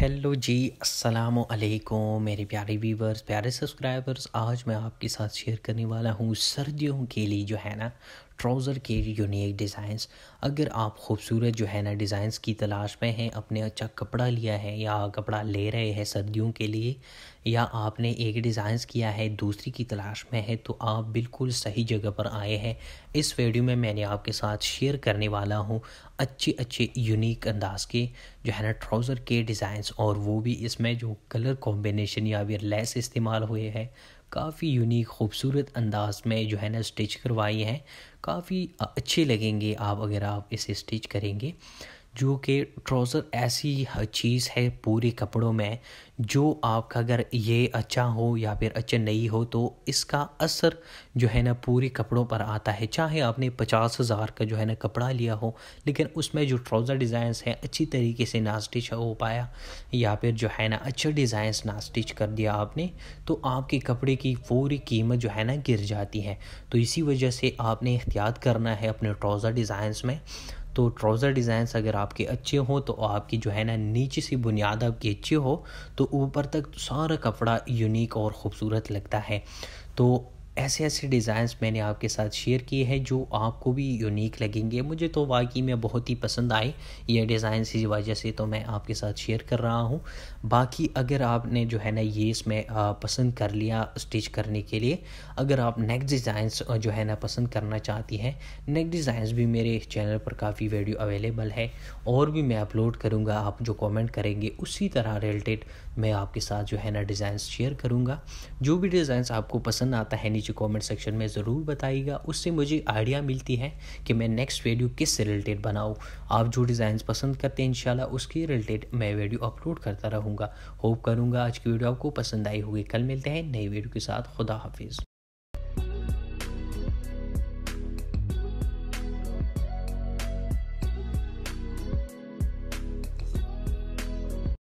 hello जी अस्सलाम वालेकुम मेरे प्यारे व्यूवर्स प्यारे सब्सक्राइबर्स आज मैं आपके साथ शेयर करने वाला हूँ सर्दियों के लिए जो है ना ट्राउज़र के यूनिक डिज़ाइंस अगर आप खूबसूरत जो है ना डिज़ाइंस की तलाश में हैं अपने अच्छा कपड़ा लिया है या कपड़ा ले रहे हैं सर्दियों के लिए या आपने एक डिज़ाइंस किया है दूसरी की तलाश में है तो आप बिल्कुल सही जगह पर आए हैं इस वीडियो में मैंने आपके साथ शेयर करने वाला हूँ अच्छे अच्छे यूनिक अंदाज के जो है ना ट्राउज़र के डिज़ाइंस और वो भी इसमें जो कलर कॉम्बिनेशन या फिर लेस इस्तेमाल हुए हैं काफ़ी यूनिक खूबसूरत अंदाज में जो है ना स्टिच करवाई हैं काफ़ी अच्छे लगेंगे आप अगर आप इसे स्टिच करेंगे जो कि ट्राउज़र ऐसी चीज़ है पूरे कपड़ों में जो आपका अगर ये अच्छा हो या फिर अच्छा नहीं हो तो इसका असर जो है ना पूरे कपड़ों पर आता है चाहे आपने पचास हज़ार का जो है ना कपड़ा लिया हो लेकिन उसमें जो ट्राउज़र डिज़ाइंस हैं अच्छी तरीके से ना स्टिच हो पाया या फिर जो है ना अच्छा डिज़ाइंस ना स्टिच कर दिया आपने तो आपके कपड़े की पूरी कीमत जो है ना गिर जाती है तो इसी वजह से आपने एहतियात करना है अपने ट्राउज़र डिज़ाइंस में तो ट्राउज़र डिज़ाइंस अगर आपके अच्छे हों तो आपकी जो है ना नीचे से बुनियाद आपकी अच्छी हो तो ऊपर तक सारा कपड़ा यूनिक और ख़ूबसूरत लगता है तो ऐसे ऐसे डिज़ाइंस मैंने आपके साथ शेयर किए हैं जो आपको भी यूनिक लगेंगे मुझे तो वाकई में बहुत ही पसंद आए ये डिज़ाइंस की वजह से तो मैं आपके साथ शेयर कर रहा हूँ बाकी अगर आपने जो है ना ये इसमें पसंद कर लिया स्टिच करने के लिए अगर आप नेक डिज़ाइंस जो है ना पसंद करना चाहती हैं नेक डिज़ाइंस भी मेरे चैनल पर काफ़ी वीडियो अवेलेबल है और भी मैं अपलोड करूँगा आप जो कॉमेंट करेंगे उसी तरह रिलेटेड मैं आपके साथ जो है ना डिज़ाइंस शेयर करूँगा जो भी डिज़ाइंस आपको पसंद आता है नीचे मुझे कमेंट सेक्शन में ज़रूर बताइएगा उससे मुझे आइडिया मिलती है कि मैं नेक्स्ट वीडियो किस से रिलेटेड बनाऊँ आप जो डिजाइन पसंद करते हैं इन उसके रिलेटेड मैं वीडियो अपलोड करता रहूँगा होप करूँगा आज की वीडियो आपको पसंद आई होगी कल मिलते हैं नई वीडियो के साथ खुदा हाफिज़